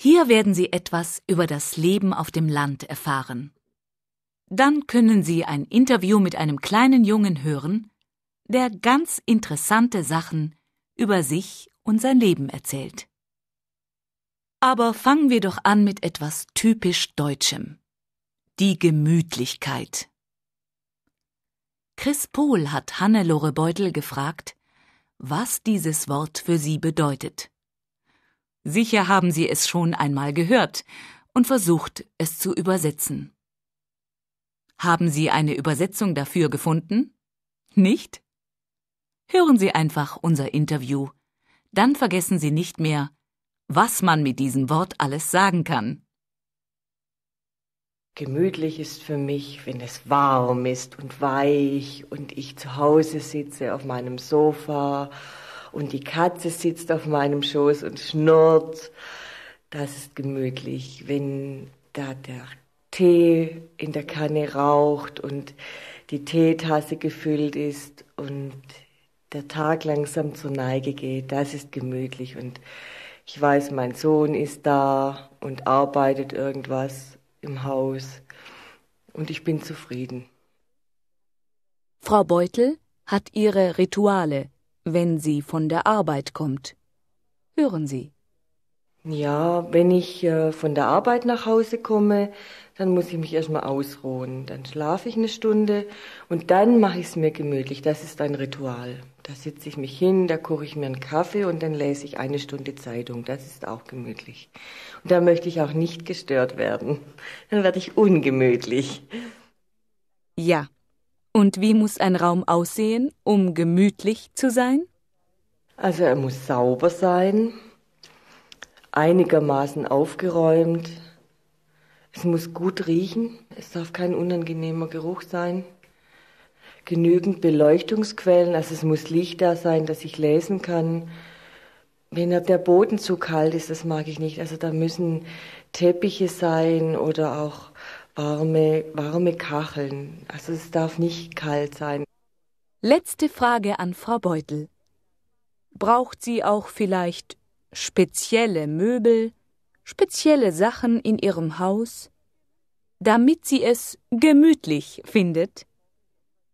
Hier werden Sie etwas über das Leben auf dem Land erfahren. Dann können Sie ein Interview mit einem kleinen Jungen hören, der ganz interessante Sachen über sich und sein Leben erzählt. Aber fangen wir doch an mit etwas typisch Deutschem. Die Gemütlichkeit. Chris Pohl hat Hannelore Beutel gefragt, was dieses Wort für sie bedeutet. Sicher haben Sie es schon einmal gehört und versucht, es zu übersetzen. Haben Sie eine Übersetzung dafür gefunden? Nicht? Hören Sie einfach unser Interview. Dann vergessen Sie nicht mehr, was man mit diesem Wort alles sagen kann. Gemütlich ist für mich, wenn es warm ist und weich und ich zu Hause sitze auf meinem Sofa und die Katze sitzt auf meinem Schoß und schnurrt. Das ist gemütlich, wenn da der Tee in der Kanne raucht und die Teetasse gefüllt ist und der Tag langsam zur Neige geht. Das ist gemütlich und ich weiß, mein Sohn ist da und arbeitet irgendwas im Haus und ich bin zufrieden. Frau Beutel hat ihre Rituale, wenn sie von der Arbeit kommt. Hören Sie. Ja, wenn ich äh, von der Arbeit nach Hause komme, dann muss ich mich erstmal ausruhen. Dann schlafe ich eine Stunde und dann mache ich es mir gemütlich. Das ist ein Ritual. Da sitze ich mich hin, da koche ich mir einen Kaffee und dann lese ich eine Stunde Zeitung. Das ist auch gemütlich. Und da möchte ich auch nicht gestört werden. Dann werde ich ungemütlich. Ja, und wie muss ein Raum aussehen, um gemütlich zu sein? Also er muss sauber sein, einigermaßen aufgeräumt. Es muss gut riechen, es darf kein unangenehmer Geruch sein. Genügend Beleuchtungsquellen, also es muss Licht da sein, dass ich lesen kann. Wenn der Boden zu kalt ist, das mag ich nicht. Also da müssen Teppiche sein oder auch warme, warme Kacheln. Also es darf nicht kalt sein. Letzte Frage an Frau Beutel. Braucht sie auch vielleicht spezielle Möbel, spezielle Sachen in ihrem Haus, damit sie es gemütlich findet?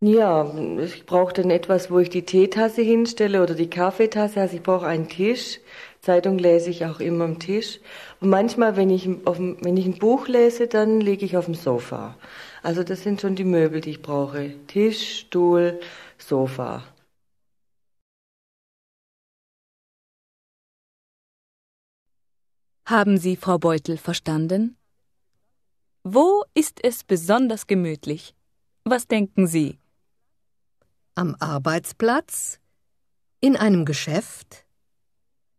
Ja, ich brauche dann etwas, wo ich die Teetasse hinstelle oder die Kaffeetasse. Also ich brauche einen Tisch, Zeitung lese ich auch immer am Tisch. Und manchmal, wenn ich, auf, wenn ich ein Buch lese, dann liege ich auf dem Sofa. Also das sind schon die Möbel, die ich brauche. Tisch, Stuhl, Sofa. Haben Sie, Frau Beutel, verstanden? Wo ist es besonders gemütlich? Was denken Sie? Am Arbeitsplatz? In einem Geschäft?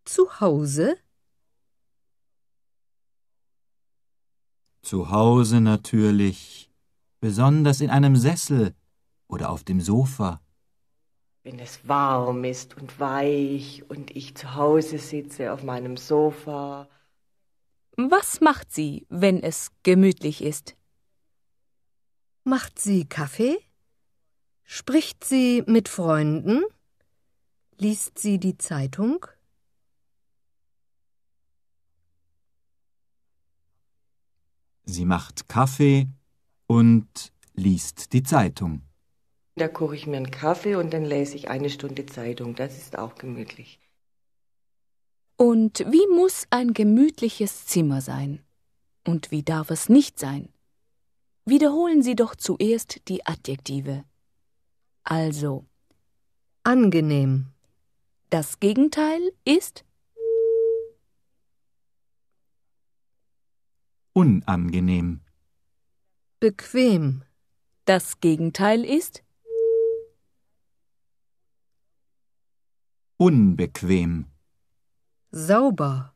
zu Hause? Zu Hause natürlich, besonders in einem Sessel oder auf dem Sofa. Wenn es warm ist und weich und ich zu Hause sitze auf meinem Sofa. Was macht sie, wenn es gemütlich ist? Macht sie Kaffee? Spricht sie mit Freunden? Liest sie die Zeitung? Sie macht Kaffee und liest die Zeitung. Da koche ich mir einen Kaffee und dann lese ich eine Stunde Zeitung. Das ist auch gemütlich. Und wie muss ein gemütliches Zimmer sein? Und wie darf es nicht sein? Wiederholen Sie doch zuerst die Adjektive. Also angenehm. Das Gegenteil ist unangenehm. Bequem. Das Gegenteil ist unbequem. Sauber.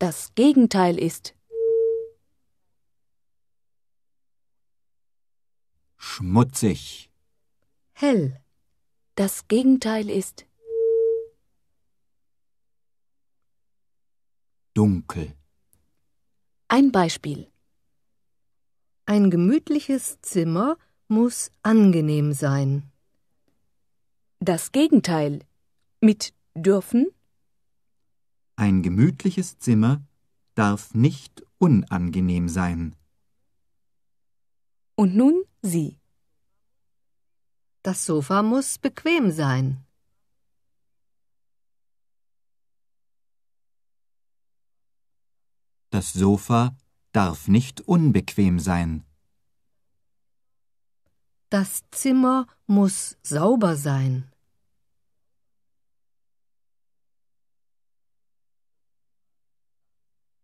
Das Gegenteil ist schmutzig. Hell. Das Gegenteil ist dunkel. Ein Beispiel. Ein gemütliches Zimmer muss angenehm sein. Das Gegenteil mit dürfen. Ein gemütliches Zimmer darf nicht unangenehm sein. Und nun Sie. Das Sofa muss bequem sein. Das Sofa darf nicht unbequem sein. Das Zimmer muss sauber sein.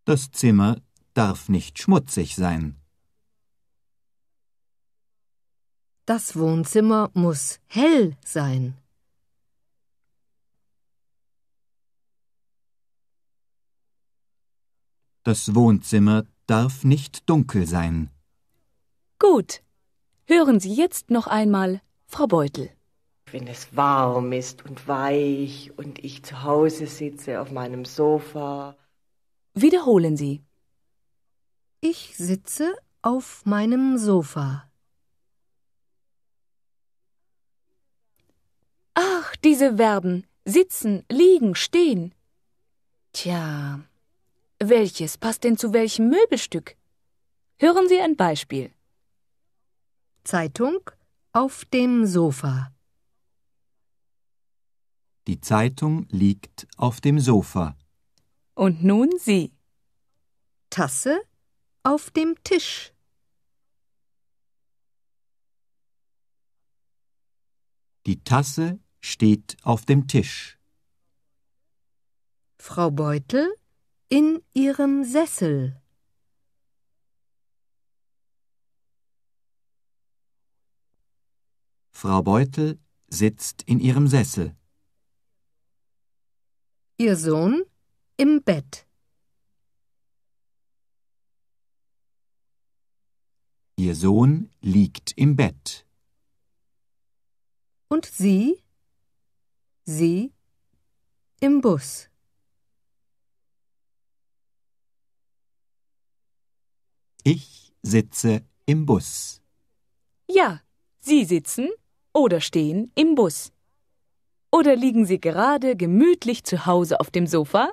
Das Zimmer darf nicht schmutzig sein. Das Wohnzimmer muss hell sein. Das Wohnzimmer darf nicht dunkel sein. Gut. Hören Sie jetzt noch einmal Frau Beutel. Wenn es warm ist und weich und ich zu Hause sitze auf meinem Sofa. Wiederholen Sie. Ich sitze auf meinem Sofa. Ach, diese Verben sitzen, liegen, stehen. Tja, welches passt denn zu welchem Möbelstück? Hören Sie ein Beispiel. Zeitung auf dem Sofa. Die Zeitung liegt auf dem Sofa. Und nun Sie. Tasse auf dem Tisch. Die Tasse steht auf dem Tisch. Frau Beutel in ihrem Sessel. Frau Beutel sitzt in ihrem Sessel. Ihr Sohn im Bett. Ihr Sohn liegt im Bett. Und sie? Sie im Bus. Ich sitze im Bus. Ja, Sie sitzen oder stehen im Bus. Oder liegen Sie gerade gemütlich zu Hause auf dem Sofa?